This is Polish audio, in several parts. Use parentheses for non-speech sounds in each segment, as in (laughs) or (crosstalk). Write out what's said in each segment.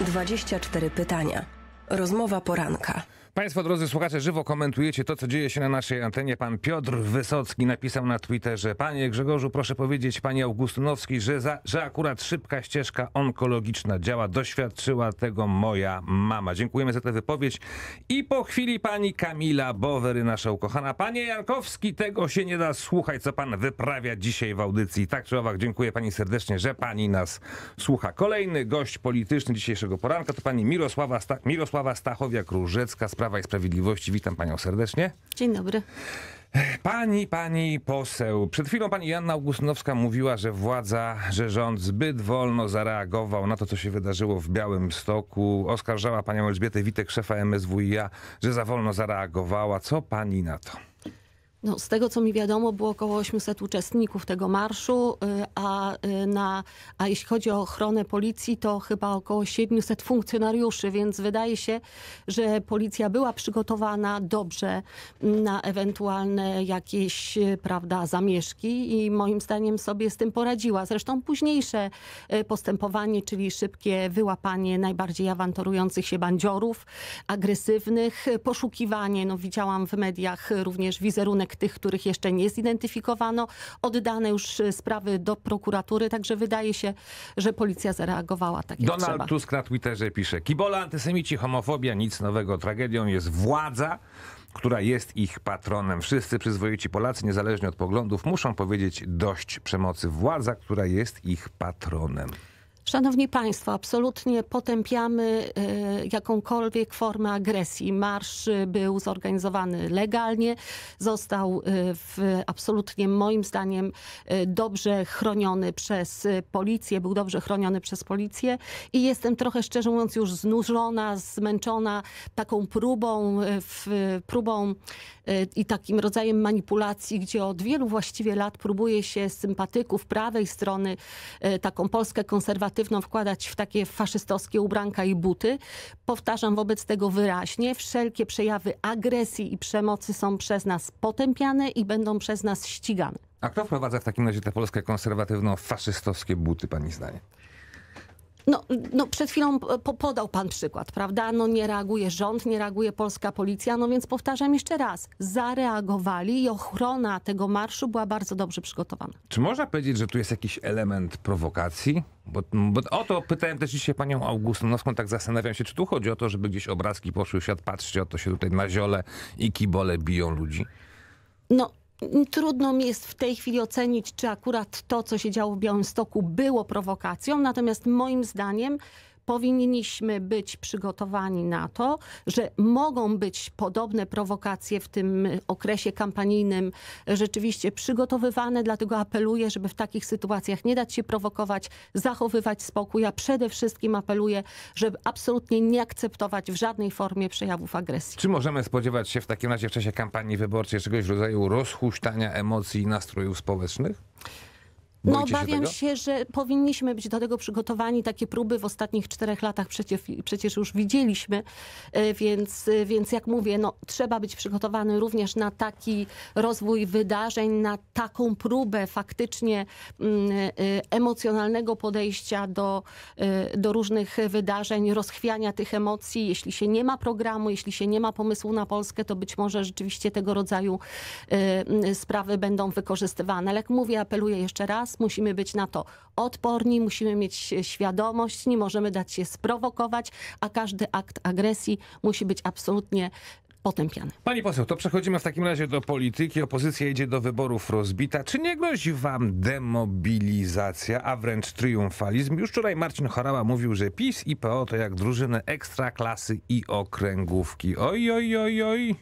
24 pytania. Rozmowa poranka. Państwo, drodzy słuchacze, żywo komentujecie to, co dzieje się na naszej antenie. Pan Piotr Wysocki napisał na Twitterze, panie Grzegorzu, proszę powiedzieć pani Augustynowskiej, że, za, że akurat szybka ścieżka onkologiczna działa. Doświadczyła tego moja mama. Dziękujemy za tę wypowiedź. I po chwili pani Kamila Bowery, nasza ukochana. Panie Jankowski, tego się nie da słuchać, co pan wyprawia dzisiaj w audycji. Tak czy owak, dziękuję pani serdecznie, że pani nas słucha. Kolejny gość polityczny dzisiejszego poranka to pani Mirosława, Sta Mirosława Stachowiak-Różecka Prawa i Sprawiedliwości. Witam panią serdecznie. Dzień dobry. Pani, pani poseł, przed chwilą pani Janna Augustynowska mówiła, że władza, że rząd zbyt wolno zareagował na to, co się wydarzyło w Białym Stoku. Oskarżała panią Elżbietę Witek, szefa MSWiA, że za wolno zareagowała. Co pani na to? No, z tego, co mi wiadomo, było około 800 uczestników tego marszu, y, a, y, na, a jeśli chodzi o ochronę policji, to chyba około 700 funkcjonariuszy, więc wydaje się, że policja była przygotowana dobrze na ewentualne jakieś y, prawda, zamieszki i moim zdaniem sobie z tym poradziła. Zresztą późniejsze postępowanie, czyli szybkie wyłapanie najbardziej awanturujących się bandziorów, agresywnych, poszukiwanie, no widziałam w mediach również wizerunek tych, których jeszcze nie zidentyfikowano. Oddane już e, sprawy do prokuratury, także wydaje się, że policja zareagowała tak jak Donald trzeba. Tusk na Twitterze pisze, kibola, antysemici, homofobia, nic nowego, tragedią jest władza, która jest ich patronem. Wszyscy przyzwoici Polacy, niezależnie od poglądów, muszą powiedzieć dość przemocy. Władza, która jest ich patronem. Szanowni Państwo, absolutnie potępiamy e, jakąkolwiek formę agresji. Marsz e, był zorganizowany legalnie, został e, w, absolutnie moim zdaniem dobrze chroniony przez policję, był dobrze chroniony przez policję i jestem trochę szczerze mówiąc już znużona, zmęczona taką próbą, w, próbą i takim rodzajem manipulacji, gdzie od wielu właściwie lat próbuje się sympatyków prawej strony taką Polskę konserwatywną alternatywną wkładać w takie faszystowskie ubranka i buty. Powtarzam wobec tego wyraźnie, wszelkie przejawy agresji i przemocy są przez nas potępiane i będą przez nas ścigane. A kto wprowadza w takim razie tę Polskę konserwatywną faszystowskie buty, pani zdanie? No, no przed chwilą e, po podał pan przykład, prawda? No nie reaguje rząd, nie reaguje polska policja, no więc powtarzam jeszcze raz, zareagowali i ochrona tego marszu była bardzo dobrze przygotowana. Czy można powiedzieć, że tu jest jakiś element prowokacji? Bo, bo o to pytałem też dzisiaj panią Augustynowską, tak zastanawiam się, czy tu chodzi o to, żeby gdzieś obrazki poszły w świat, patrzcie, o to się tutaj na ziole i kibole biją ludzi? No, Trudno mi jest w tej chwili ocenić, czy akurat to, co się działo w Białymstoku, było prowokacją, natomiast moim zdaniem powinniśmy być przygotowani na to, że mogą być podobne prowokacje w tym okresie kampanijnym rzeczywiście przygotowywane, dlatego apeluję, żeby w takich sytuacjach nie dać się prowokować, zachowywać spokój, Ja przede wszystkim apeluję, żeby absolutnie nie akceptować w żadnej formie przejawów agresji. Czy możemy spodziewać się w takim razie w czasie kampanii wyborczej czegoś w rodzaju rozhuśtania emocji i nastrojów społecznych? no obawiam się, się, że powinniśmy być do tego przygotowani. Takie próby w ostatnich czterech latach przecież, przecież już widzieliśmy, e, więc, e, więc jak mówię, no, trzeba być przygotowany również na taki rozwój wydarzeń, na taką próbę faktycznie mm, e, emocjonalnego podejścia do, do różnych wydarzeń, rozchwiania tych emocji. Jeśli się nie ma programu, jeśli się nie ma pomysłu na Polskę, to być może rzeczywiście tego rodzaju sprawy będą wykorzystywane. Ale jak mówię, apeluję jeszcze raz, musimy być na to odporni, musimy mieć świadomość, nie możemy dać się sprowokować, a każdy akt agresji musi być absolutnie potępiany. Pani poseł, to przechodzimy w takim razie do polityki. Opozycja idzie do wyborów rozbita. Czy nie grozi wam demobilizacja, a wręcz triumfalizm? Już wczoraj Marcin Chorała mówił, że PiS i PO to jak drużyny ekstraklasy i okręgówki. Oj, oj, oj, oj.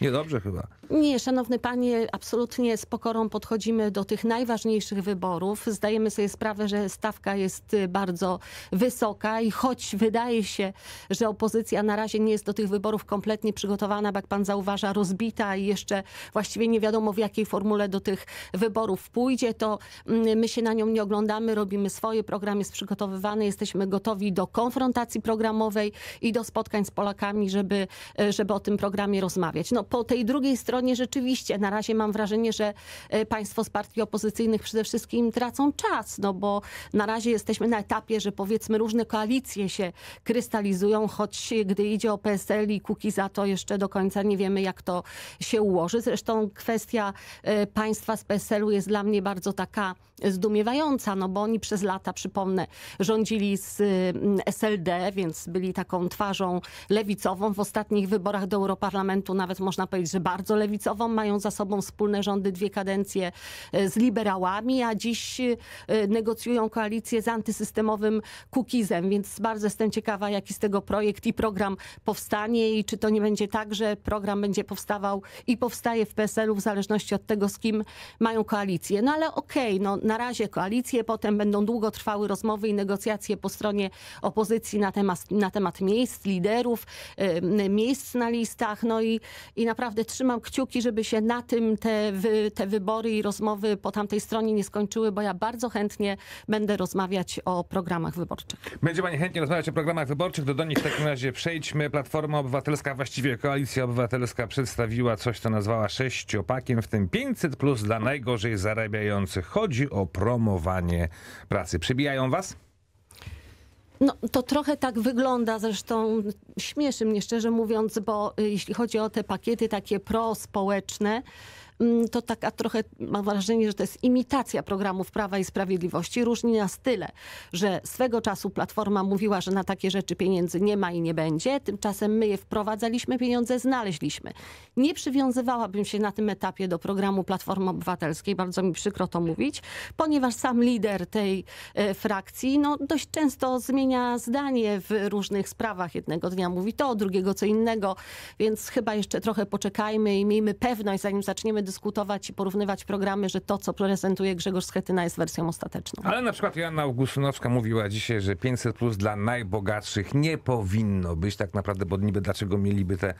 Niedobrze chyba. Nie, szanowny panie, absolutnie z pokorą podchodzimy do tych najważniejszych wyborów. Zdajemy sobie sprawę, że stawka jest y, bardzo wysoka i choć wydaje się, że opozycja na razie nie jest do tych wyborów kompletnie przygotowana, bo jak pan zauważa, rozbita i jeszcze właściwie nie wiadomo w jakiej formule do tych wyborów pójdzie, to mm, my się na nią nie oglądamy, robimy swoje, program jest przygotowywany, jesteśmy gotowi do konfrontacji programowej i do spotkań z Polakami, żeby, y, żeby o tym programie rozmawiać. No po tej drugiej stronie rzeczywiście na razie mam wrażenie, że e, państwo z partii opozycyjnych przede wszystkim tracą czas, no bo na razie jesteśmy na etapie, że powiedzmy różne koalicje się krystalizują, choć gdy idzie o PSL i Kuki za to jeszcze do końca nie wiemy, jak to się ułoży. Zresztą kwestia e, państwa z PSL-u jest dla mnie bardzo taka zdumiewająca, no bo oni przez lata, przypomnę, rządzili z mm, SLD, więc byli taką twarzą lewicową. W ostatnich wyborach do Europarlamentu nawet można powiedzieć, że bardzo lewicową, mają za sobą wspólne rządy dwie kadencje e, z liberałami, a dziś e, negocjują koalicję z antysystemowym Kukizem, więc bardzo jestem ciekawa, jaki z tego projekt i program powstanie i czy to nie będzie tak, że program będzie powstawał i powstaje w PSL-u w zależności od tego, z kim mają koalicję. No ale okej, okay, no na razie koalicje, potem będą długo trwały rozmowy i negocjacje po stronie opozycji na temat, na temat miejsc, liderów, e, miejsc na listach, no i, i naprawdę trzymam kciuki, żeby się na tym te, wy, te wybory i rozmowy po tamtej stronie nie skończyły, bo ja bardzo chętnie będę rozmawiać o programach wyborczych. Będzie Pani chętnie rozmawiać o programach wyborczych, do, do nich w takim razie przejdźmy. Platforma Obywatelska, właściwie Koalicja Obywatelska przedstawiła coś, co nazwała sześciopakiem, w tym 500 plus dla najgorzej zarabiających. Chodzi o promowanie pracy. Przybijają Was? No, to trochę tak wygląda, zresztą śmieszy mnie szczerze mówiąc, bo e, jeśli chodzi o te pakiety takie prospołeczne, Mm, to taka trochę, mam wrażenie, że to jest imitacja programów Prawa i Sprawiedliwości. Różni nas tyle, że swego czasu Platforma mówiła, że na takie rzeczy pieniędzy nie ma i nie będzie. Tymczasem my je wprowadzaliśmy, pieniądze znaleźliśmy. Nie przywiązywałabym się na tym etapie do programu Platformy Obywatelskiej, bardzo mi przykro to mówić, ponieważ sam lider tej e, frakcji no, dość często zmienia zdanie w różnych sprawach. Jednego dnia mówi to, drugiego co innego, więc chyba jeszcze trochę poczekajmy i miejmy pewność, zanim zaczniemy dyskutować i porównywać programy, że to, co prezentuje Grzegorz Schetyna jest wersją ostateczną. Ale na przykład Joanna Augustynowska mówiła dzisiaj, że 500 plus dla najbogatszych nie powinno być tak naprawdę, bo niby dlaczego mieliby te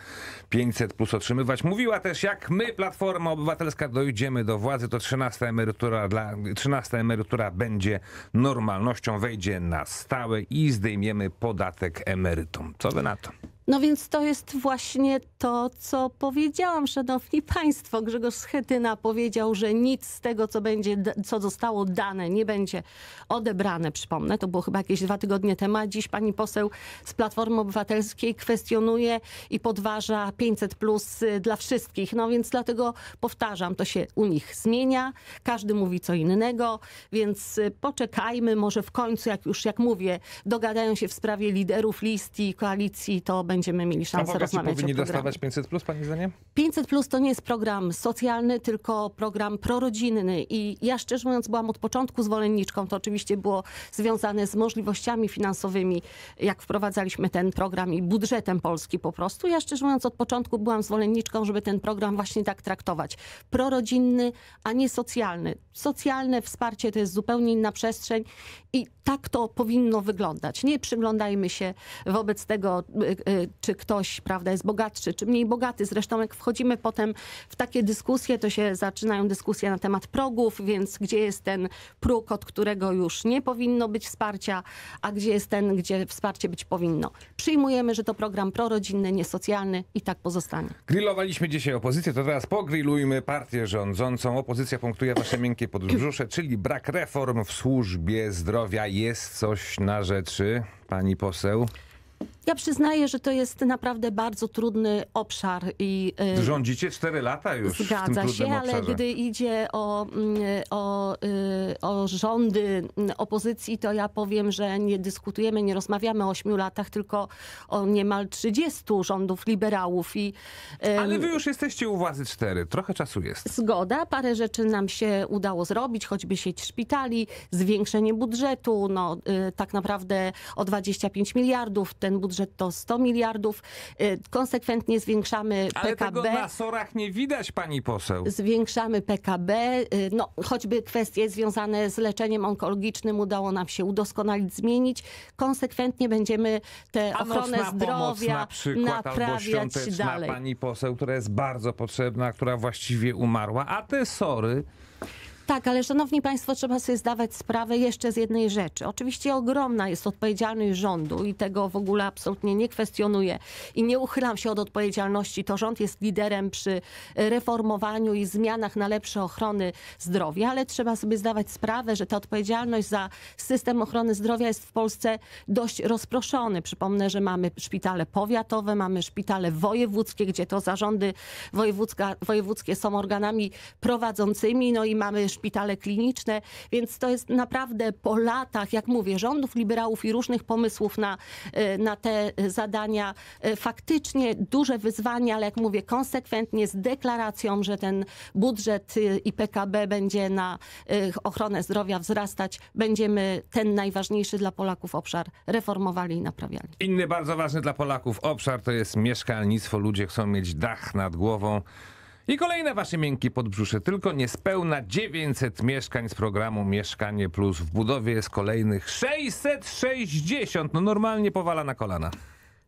500 plus otrzymywać. Mówiła też, jak my, Platforma Obywatelska, dojdziemy do władzy, to 13 emerytura, dla, 13 emerytura będzie normalnością, wejdzie na stałe i zdejmiemy podatek emerytom. Co wy na to? No więc to jest właśnie to, co powiedziałam, szanowni państwo. Grzegorz Schetyna powiedział, że nic z tego, co, będzie, co zostało dane, nie będzie odebrane. Przypomnę, to było chyba jakieś dwa tygodnie temu. A Dziś pani poseł z Platformy Obywatelskiej kwestionuje i podważa 500 plus y, dla wszystkich. No więc dlatego powtarzam, to się u nich zmienia. Każdy mówi co innego, więc y, poczekajmy. Może w końcu, jak już jak mówię, dogadają się w sprawie liderów list i koalicji, to będzie będziemy mieli szansę A rozmawiać powinni o programie. dostawać 500 plus, pani zdaniem? 500 plus to nie jest program socjalny, tylko program prorodzinny i ja szczerze mówiąc byłam od początku zwolenniczką, to oczywiście było związane z możliwościami finansowymi, jak wprowadzaliśmy ten program i budżetem Polski po prostu. Ja szczerze mówiąc od początku byłam zwolenniczką, żeby ten program właśnie tak traktować. Prorodzinny, a nie socjalny. Socjalne wsparcie to jest zupełnie inna przestrzeń i tak to powinno wyglądać. Nie przyglądajmy się wobec tego, y, y, czy ktoś prawda, jest bogatszy, czy mniej bogaty. Zresztą jak wchodzimy potem w takie dyskusje, to się zaczynają dyskusje na temat progów, więc gdzie jest ten próg, od którego już nie powinno być wsparcia, a gdzie jest ten, gdzie wsparcie być powinno. Przyjmujemy, że to program prorodzinny, niesocjalny i tak pozostanie. Grillowaliśmy dzisiaj opozycję, to teraz pogrillujmy partię rządzącą. Opozycja punktuje wasze miękkie podbrzusze, czyli brak reform w służbie zdrowia. Jest coś na rzeczy, pani poseł? Ja przyznaję, że to jest naprawdę bardzo trudny obszar. i y, Rządzicie 4 lata już. Zgadza się, ale gdy idzie o, mm, o, y, o rządy mm, opozycji, to ja powiem, że nie dyskutujemy, nie rozmawiamy o 8 latach, tylko o niemal 30 rządów liberałów. I, ale wy już jesteście u władzy 4, trochę czasu jest. Zgoda, parę rzeczy nam się udało zrobić, choćby sieć szpitali, zwiększenie budżetu, no, y, tak naprawdę o 25 miliardów ten budżet budżet to 100 miliardów. Y, konsekwentnie zwiększamy Ale PKB. Ale tego na sorach nie widać, pani poseł. Zwiększamy PKB. Y, no, choćby kwestie związane z leczeniem onkologicznym udało nam się udoskonalić, zmienić. Konsekwentnie będziemy tę ochronę zdrowia na przykład, naprawiać dalej. pani poseł, która jest bardzo potrzebna, która właściwie umarła. A te sory tak, ale szanowni państwo, trzeba sobie zdawać sprawę jeszcze z jednej rzeczy. Oczywiście ogromna jest odpowiedzialność rządu i tego w ogóle absolutnie nie kwestionuję i nie uchylam się od odpowiedzialności. To rząd jest liderem przy reformowaniu i zmianach na lepsze ochrony zdrowia, ale trzeba sobie zdawać sprawę, że ta odpowiedzialność za system ochrony zdrowia jest w Polsce dość rozproszony. Przypomnę, że mamy szpitale powiatowe, mamy szpitale wojewódzkie, gdzie to zarządy wojewódzkie są organami prowadzącymi, no i mamy szpitale kliniczne, więc to jest naprawdę po latach, jak mówię, rządów liberałów i różnych pomysłów na, e, na te zadania, e, faktycznie duże wyzwania, ale jak mówię, konsekwentnie z deklaracją, że ten budżet e, i PKB będzie na ochronę zdrowia wzrastać, będziemy ten najważniejszy dla Polaków obszar reformowali i naprawiali. Inny bardzo ważny dla Polaków obszar to jest mieszkalnictwo. Ludzie chcą mieć dach nad głową. I kolejne wasze miękkie podbrzusze, tylko niespełna 900 mieszkań z programu Mieszkanie Plus. W budowie jest kolejnych 660, no normalnie powala na kolana.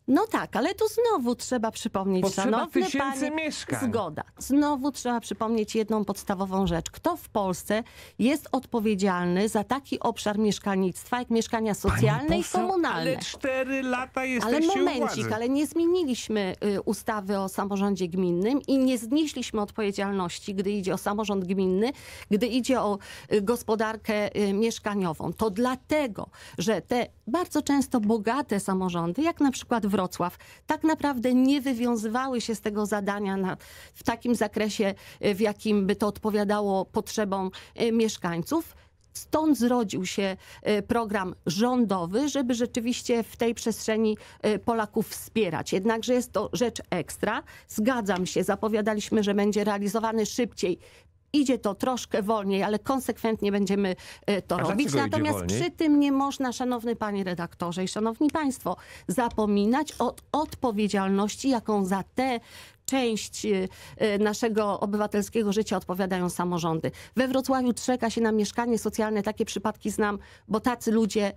No tak, ale tu znowu trzeba przypomnieć, Potrzeba szanowny panie, mieszkań. zgoda. Znowu trzeba przypomnieć jedną podstawową rzecz. Kto w Polsce jest odpowiedzialny za taki obszar mieszkalnictwa, jak mieszkania socjalne i komunalne? Ale cztery lata jesteście Ale momencik, ale nie zmieniliśmy y, ustawy o samorządzie gminnym i nie znieśliśmy odpowiedzialności, gdy idzie o samorząd gminny, gdy idzie o y, gospodarkę y, mieszkaniową. To dlatego, że te bardzo często bogate samorządy, jak na przykład w Wrocław, tak naprawdę nie wywiązywały się z tego zadania na, w takim zakresie, e, w jakim by to odpowiadało potrzebom e, mieszkańców. Stąd zrodził się e, program rządowy, żeby rzeczywiście w tej przestrzeni Polaków wspierać. Jednakże jest to rzecz ekstra. Zgadzam się, zapowiadaliśmy, że będzie realizowany szybciej Idzie to troszkę wolniej, ale konsekwentnie będziemy e, to A robić. Natomiast przy tym nie można, szanowny panie redaktorze i szanowni państwo, zapominać o odpowiedzialności, jaką za te część y, y, naszego obywatelskiego życia odpowiadają samorządy. We Wrocławiu czeka się na mieszkanie socjalne, takie przypadki znam, bo tacy ludzie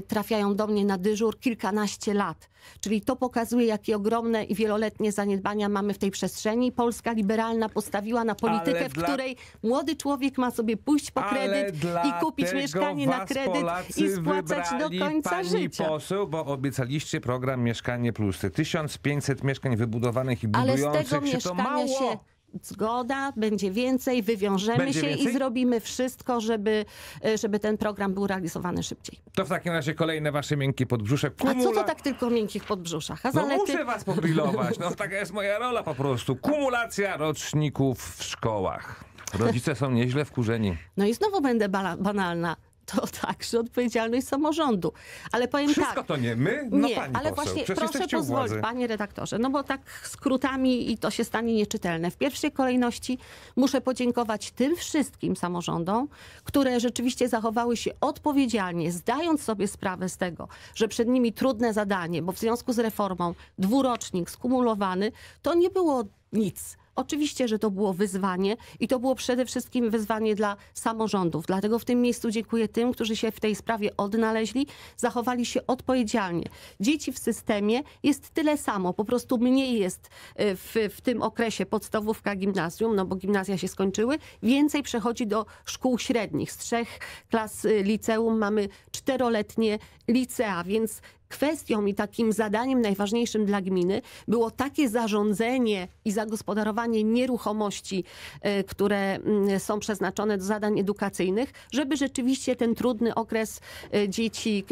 y, trafiają do mnie na dyżur kilkanaście lat. Czyli to pokazuje, jakie ogromne i wieloletnie zaniedbania mamy w tej przestrzeni. Polska liberalna postawiła na politykę, w której młody człowiek ma sobie pójść po kredyt i kupić mieszkanie na kredyt Polacy i spłacać do końca pani życia. poseł, bo obiecaliście program Mieszkanie plusy. 1500 mieszkań wybudowanych i ale z tego mieszkania się zgoda, będzie więcej, wywiążemy będzie się więcej? i zrobimy wszystko, żeby, e, żeby ten program był realizowany szybciej. To w takim razie kolejne wasze miękkie podbrzusze. Kumula... A co to tak tylko miękkich podbrzuszach? A no zalety... No muszę was pogrillować, no (laughs) taka jest moja rola po prostu. Kumulacja roczników w szkołach. Rodzice są nieźle wkurzeni. No i znowu będę banalna to (laughs) także odpowiedzialność samorządu. Ale powiem Wszystko tak, to nie my, no nie, pani ale poseł. właśnie proszę pozwolić, panie redaktorze, no bo tak skrótami i to się stanie nieczytelne. W pierwszej kolejności muszę podziękować tym wszystkim samorządom, które rzeczywiście zachowały się odpowiedzialnie, zdając sobie sprawę z tego, że przed nimi trudne zadanie, bo w związku z reformą dwurocznik skumulowany, to nie było nic. Oczywiście, że to było wyzwanie i to było przede wszystkim wyzwanie dla samorządów. Dlatego w tym miejscu dziękuję tym, którzy się w tej sprawie odnaleźli, zachowali się odpowiedzialnie. Dzieci w systemie jest tyle samo, po prostu mniej jest e, w, w tym okresie podstawówka gimnazjum, no bo gimnazja się skończyły, więcej przechodzi do szkół średnich. Z trzech klas y, liceum mamy czteroletnie licea, więc kwestią i takim zadaniem najważniejszym dla gminy było takie zarządzenie i zagospodarowanie nieruchomości, e, które mm, są przeznaczone do zadań edukacyjnych, żeby rzeczywiście ten trudny okres e, dzieci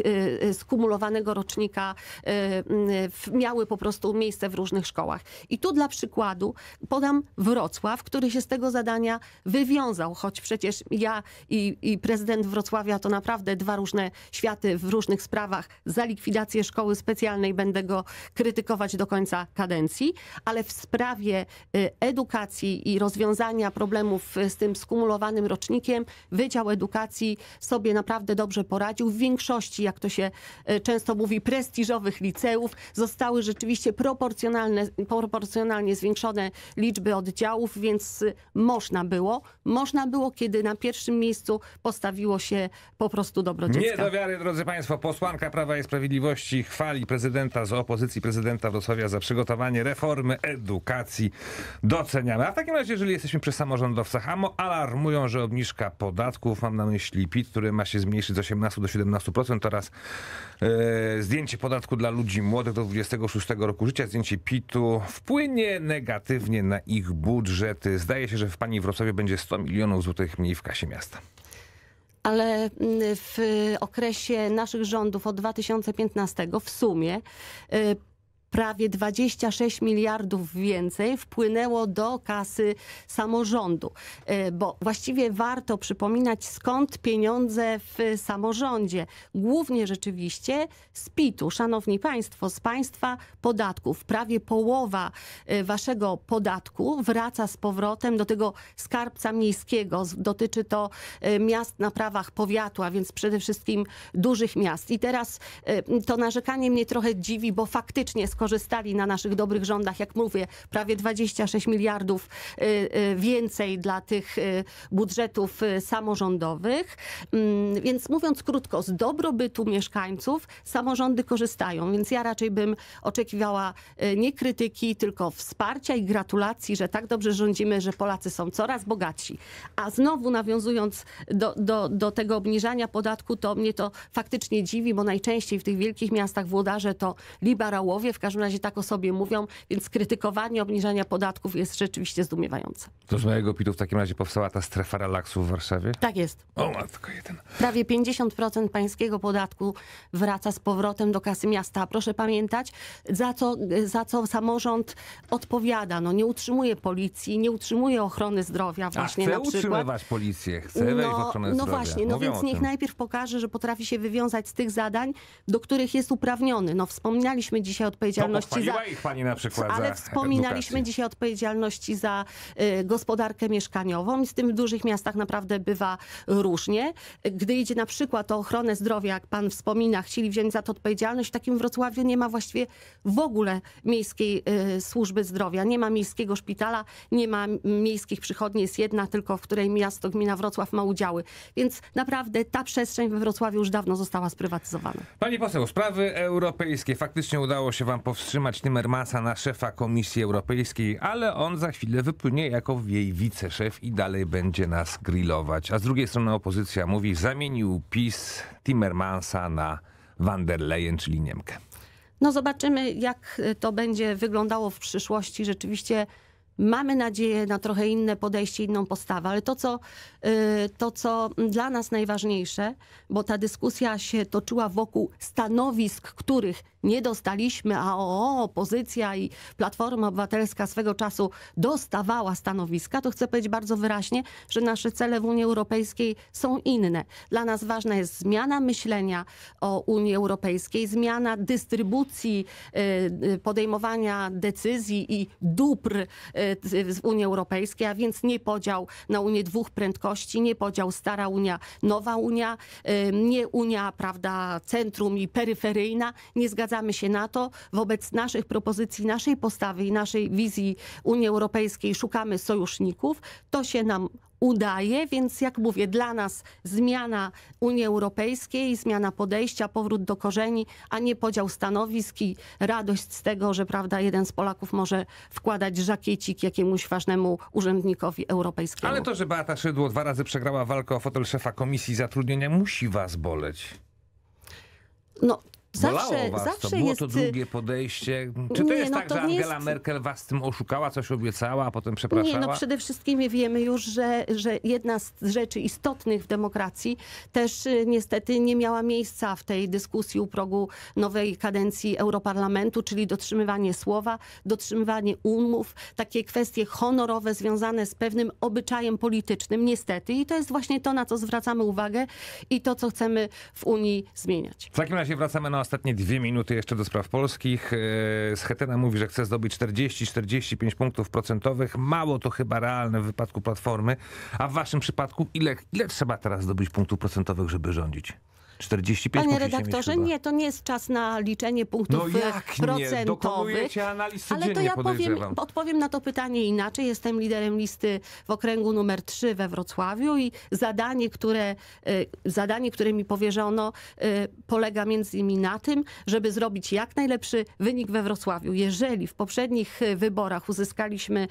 e, skumulowanego rocznika miały po prostu miejsce w różnych szkołach. I tu dla przykładu podam Wrocław, który się z tego zadania wywiązał, choć przecież ja i, i prezydent Wrocławia to naprawdę dwa różne światy w różnych sprawach za szkoły specjalnej będę go krytykować do końca kadencji, ale w sprawie y, edukacji i rozwiązania problemów y, z tym skumulowanym rocznikiem Wydział Edukacji sobie naprawdę dobrze poradził. W większości, jak to się y, często mówi, prestiżowych liceów zostały rzeczywiście proporcjonalne, proporcjonalnie zwiększone liczby oddziałów, więc można było. Można było, kiedy na pierwszym miejscu postawiło się po prostu dobro dziecka. Nie do wiary, drodzy Państwo, posłanka Prawa i Sprawiedliwości gości chwali prezydenta z opozycji, prezydenta Wrocławia za przygotowanie reformy edukacji. Doceniamy. A w takim razie, jeżeli jesteśmy przy samorządowcach, AMO alarmują, że obniżka podatków, mam na myśli PIT, który ma się zmniejszyć z 18 do 17% oraz yy, zdjęcie podatku dla ludzi młodych do 26 roku życia, zdjęcie PIT-u wpłynie negatywnie na ich budżety. Zdaje się, że w pani Wrocławie będzie 100 milionów złotych mniej w kasie miasta ale mm, w okresie naszych rządów od 2015 w sumie y, prawie 26 miliardów więcej wpłynęło do kasy samorządu. E, bo właściwie warto przypominać, skąd pieniądze w samorządzie. Głównie rzeczywiście z PIT-u, szanowni państwo, z państwa podatków. Prawie połowa e, waszego podatku wraca z powrotem do tego skarbca miejskiego. Dotyczy to e, miast na prawach powiatu, a więc przede wszystkim dużych miast. I teraz to narzekanie mnie trochę dziwi, bo faktycznie skoro skorzystali na naszych dobrych rządach, jak mówię, prawie 26 miliardów y, y, więcej dla tych y, budżetów samorządowych. Mm, więc mówiąc krótko, z dobrobytu mieszkańców samorządy korzystają, więc ja raczej bym oczekiwała nie krytyki, tylko wsparcia i gratulacji, że tak dobrze rządzimy, że Polacy są coraz bogatsi. A znowu nawiązując do, do, do tego obniżania podatku, to mnie to faktycznie dziwi, bo najczęściej w tych wielkich miastach włodarze to liberałowie, w każdym każdym razie tak o sobie mówią, więc krytykowanie obniżania podatków jest rzeczywiście zdumiewające. To z mojego pitu w takim razie powstała ta strefa relaksu w Warszawie? Tak jest. O tylko jeden. Prawie 50% pańskiego podatku wraca z powrotem do kasy miasta. Proszę pamiętać, za co, za co samorząd odpowiada. No, nie utrzymuje policji, nie utrzymuje ochrony zdrowia właśnie A chce na przykład. utrzymywać policję, chce no, wejść w no, ochronę no zdrowia. No właśnie, no więc niech najpierw pokaże, że potrafi się wywiązać z tych zadań, do których jest uprawniony. No wspomnieliśmy dzisiaj o odpowiedzialności za... ich pani na przykład Ale wspominaliśmy edukację. dzisiaj o odpowiedzialności za y, gospodarkę mieszkaniową i z tym w dużych miastach naprawdę bywa różnie. Gdy idzie na przykład o ochronę zdrowia, jak pan wspomina, chcieli wziąć za to odpowiedzialność, w takim Wrocławiu nie ma właściwie w ogóle miejskiej y, służby zdrowia. Nie ma miejskiego szpitala, nie ma miejskich przychodni, jest jedna tylko, w której miasto, gmina Wrocław ma udziały. Więc naprawdę ta przestrzeń we Wrocławiu już dawno została sprywatyzowana. Pani poseł, sprawy europejskie. Faktycznie udało się wam powstrzymać Timmermansa na szefa Komisji Europejskiej, ale on za chwilę wypłynie jako jej wiceszef i dalej będzie nas grillować. A z drugiej strony opozycja mówi, zamienił PiS Timmermansa na van der Leyen, czyli Niemkę. No zobaczymy, jak to będzie wyglądało w przyszłości. Rzeczywiście mamy nadzieję na trochę inne podejście, inną postawę, ale to, co Y, to, co dla nas najważniejsze, bo ta dyskusja się toczyła wokół stanowisk, których nie dostaliśmy, a o, opozycja i Platforma Obywatelska swego czasu dostawała stanowiska, to chcę powiedzieć bardzo wyraźnie, że nasze cele w Unii Europejskiej są inne. Dla nas ważna jest zmiana myślenia o Unii Europejskiej, zmiana dystrybucji y, y, podejmowania decyzji i dóbr w Unii Europejskiej, a więc nie podział na Unię dwóch prędkości, nie podział stara Unia, nowa Unia, nie Unia, prawda, centrum i peryferyjna. Nie zgadzamy się na to. Wobec naszych propozycji, naszej postawy i naszej wizji Unii Europejskiej szukamy sojuszników. To się nam udaje, więc jak mówię, dla nas zmiana Unii Europejskiej, zmiana podejścia, powrót do korzeni, a nie podział stanowisk i radość z tego, że prawda, jeden z Polaków może wkładać żakiecik jakiemuś ważnemu urzędnikowi europejskiemu. Ale to, że Beata Szydło dwa razy przegrała walkę o fotel szefa komisji zatrudnienia, musi was boleć. No, zawsze, was zawsze to. Było jest... to y, drugie podejście. Czy to nie, jest no, tak, to że Angela jest... Merkel was tym oszukała, coś obiecała, a potem przepraszała? Nie, no przede wszystkim wiemy już, że, że jedna z rzeczy istotnych w demokracji też y, niestety nie miała miejsca w tej dyskusji u progu nowej kadencji Europarlamentu, czyli dotrzymywanie słowa, dotrzymywanie umów, takie kwestie honorowe związane z pewnym obyczajem politycznym, niestety. I to jest właśnie to, na co zwracamy uwagę i to, co chcemy w Unii zmieniać. W takim razie wracamy na ostatnie dwie minuty jeszcze do spraw polskich. Schetena e, mówi, że chce zdobyć 40-45 punktów procentowych. Mało to chyba realne w wypadku Platformy. A w waszym przypadku ile, ile trzeba teraz zdobyć punktów procentowych, żeby rządzić? 45 Panie redaktorze, nie, to nie jest czas na liczenie punktów no jak procentowych. Nie? analiz Ale to ja powiem, odpowiem na to pytanie inaczej. Jestem liderem listy w okręgu numer 3 we Wrocławiu i zadanie, które, y, zadanie, które mi powierzono, y, polega między innymi na tym, żeby zrobić jak najlepszy wynik we Wrocławiu. Jeżeli w poprzednich wyborach uzyskaliśmy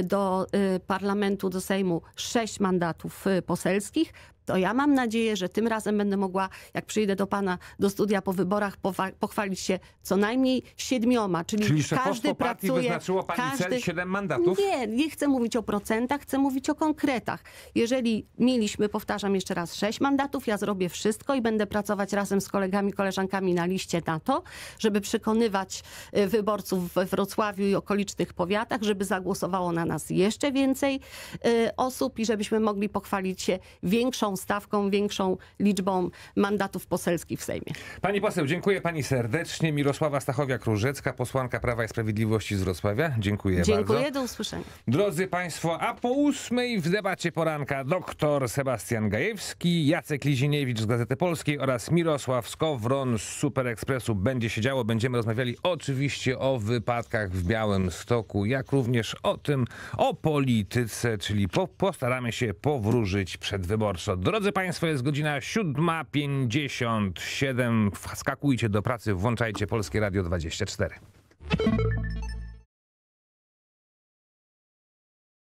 y, do parlamentu, do Sejmu sześć mandatów poselskich, to ja mam nadzieję, że tym razem będę mogła, jak przyjdę do pana do studia po wyborach, pochwalić się co najmniej siedmioma, czyli, czyli każdy partii pracuje... wyznaczyło pani każdy... siedem mandatów? Nie, nie chcę mówić o procentach, chcę mówić o konkretach. Jeżeli mieliśmy, powtarzam jeszcze raz, sześć mandatów, ja zrobię wszystko i będę pracować razem z kolegami, koleżankami na liście na to, żeby przekonywać y, wyborców we Wrocławiu i okolicznych powiatach, żeby zagłosowało na nas jeszcze więcej y, osób i żebyśmy mogli pochwalić się większą stawką, większą liczbą mandatów poselskich w Sejmie. Pani poseł, dziękuję pani serdecznie. Mirosława Stachowiak-Różecka, posłanka Prawa i Sprawiedliwości z Wrocławia. Dziękuję, dziękuję bardzo. Dziękuję, do usłyszenia. Drodzy Państwo, a po ósmej w debacie poranka doktor Sebastian Gajewski, Jacek Liziniewicz z Gazety Polskiej oraz Mirosław Skowron z Superekspresu będzie się działo. Będziemy rozmawiali oczywiście o wypadkach w Białym Stoku, jak również o tym, o polityce, czyli po, postaramy się powróżyć przedwyborczo. Drodzy Państwo, jest godzina 7.57. Wskakujcie do pracy, włączajcie Polskie Radio 24.